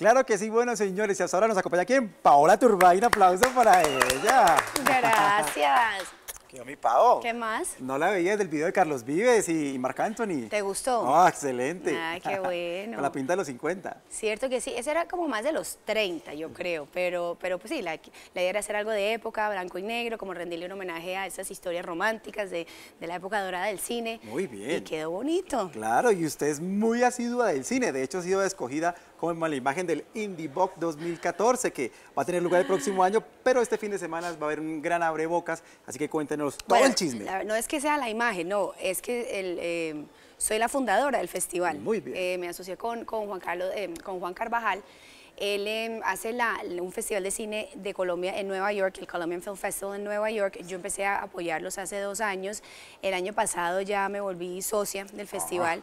Claro que sí, bueno, señores, y hasta ahora nos acompaña aquí en Paola Turbay, aplauso para ella. Gracias. ¿Qué mi Pao? ¿Qué más? No la veía del video de Carlos Vives y Marc Anthony. ¿Te gustó? Ah, excelente. Ah, qué bueno. Con la pinta de los 50. Cierto que sí, ese era como más de los 30, yo creo, pero, pero pues sí, la, idea era hacer algo de época, blanco y negro, como rendirle un homenaje a esas historias románticas de, de la época dorada del cine. Muy bien. Y quedó bonito. Claro, y usted es muy asidua del cine, de hecho ha sido escogida como la imagen del Indie Box 2014 que va a tener lugar el próximo año, pero este fin de semana va a haber un gran abrebocas, así que cuéntenos todo el chisme. no es que sea la imagen, no, es que em, soy la fundadora del festival. Muy bien. Eh, me asocié con, con, Juan Carlos, em, con Juan Carvajal. Él em, hace un festival de cine de Colombia en Nueva York, el Colombian Film Festival en Nueva York. Yo empecé a apoyarlos hace dos años. El año pasado ya me volví socia del festival.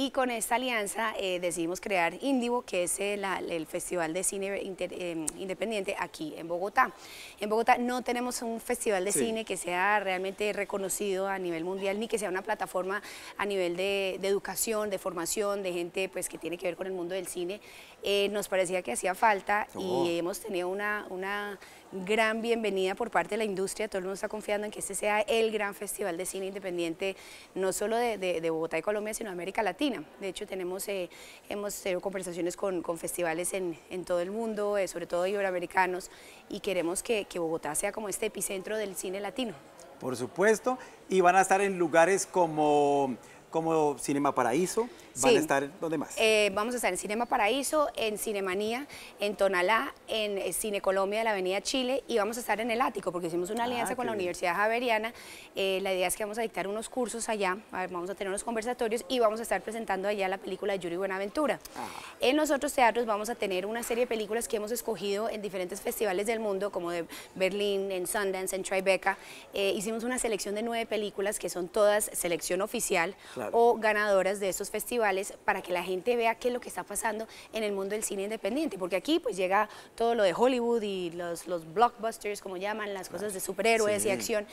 Y con esta alianza eh, decidimos crear Indivo, que es el, Festival de Cine eh, Independiente aquí en Bogotá. En Bogotá no tenemos un festival de cine que sea realmente reconocido a nivel mundial, ni que sea una plataforma a nivel de, educación, de formación, de gente pues, que tiene que ver con el mundo del cine. Eh, nos parecía que hacía falta y oh. hemos tenido una, una gran bienvenida por parte de la industria. Todo el mundo está confiando en que este sea el gran festival de cine independiente, no solo de, de Bogotá y Colombia, sino de América Latina. De hecho, tenemos, eh, hemos tenido conversaciones con, festivales en, todo el mundo, eh, sobre todo iberoamericanos, y queremos que Bogotá sea como este epicentro del cine latino. Por supuesto, y van a estar en lugares como como Cinema Paraíso. ¿Van a estar dónde más? Eh, vamos a estar en Cinema Paraíso, en Cinemanía, en Tonalá, en eh, Cine Colombia de la Avenida Chile y vamos a estar en el Ático porque hicimos una ah, alianza con la Universidad Javeriana. Eh, la idea es que vamos a dictar unos cursos allá, vamos a tener unos conversatorios y vamos a estar presentando allá la película de Yuri Buenaventura. Ah. En los otros teatros vamos a tener una serie de películas que hemos escogido en diferentes festivales del mundo, como de Berlín, en Sundance, en Tribeca. hicimos una selección de nueve películas que son todas selección oficial o ganadoras de esos festivales para que la gente vea qué es lo que está pasando en el mundo del cine independiente, porque aquí pues llega todo lo de Hollywood y los, los blockbusters, como llaman, las cosas de superhéroes y acción,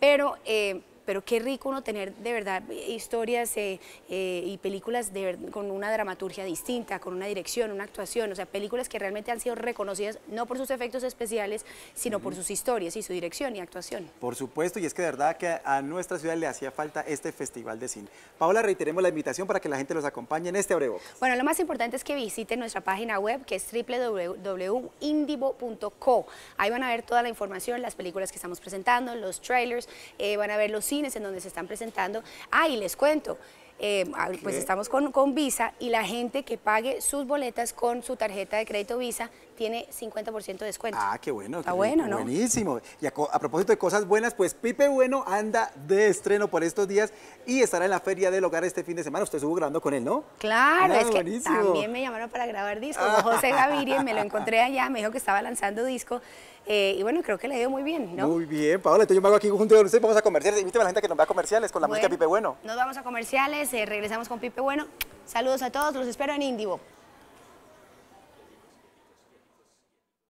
pero... Eh, pero qué rico uno tener de verdad historias eh, eh, y películas con una dramaturgia distinta, con una dirección, una actuación, o sea, películas que realmente han sido reconocidas no por sus efectos especiales, sino por sus historias y su dirección y actuación. Por supuesto, y es que de verdad que a nuestra ciudad le hacía falta este festival de cine. Paola, reiteremos la invitación para que la gente los acompañe en este Abrevo. Bueno, lo más importante es que visiten nuestra página web que es www.indivo.co. Ahí van a ver toda la información, las películas que estamos presentando, los trailers, eh, van a ver los en donde se están presentando. Ah, les cuento, eh, ah, pues estamos con, Visa y la gente que pague sus boletas con su tarjeta de crédito Visa tiene 50% de descuento. Ah, qué bueno. Está bueno, ¿no? Buenísimo. Y a, propósito de cosas buenas, pues Pipe Bueno anda de estreno por estos días y estará en la Feria del Hogar este fin de semana. Usted estuvo grabando con él, ¿no? Claro, ah, es también me llamaron para grabar disco Con José Gaviria, me lo encontré allá, me dijo que estaba lanzando disco. Eh, y bueno, creo que le ha muy bien, ¿no? Muy bien, Paola. Entonces yo me hago aquí junto con usted, vamos a comerciales. Invítame a la gente que nos va a comerciales con la música Pipe Bueno. Nos vamos a comerciales regresamos con Pipe Bueno. Saludos a todos, los espero en Indivo.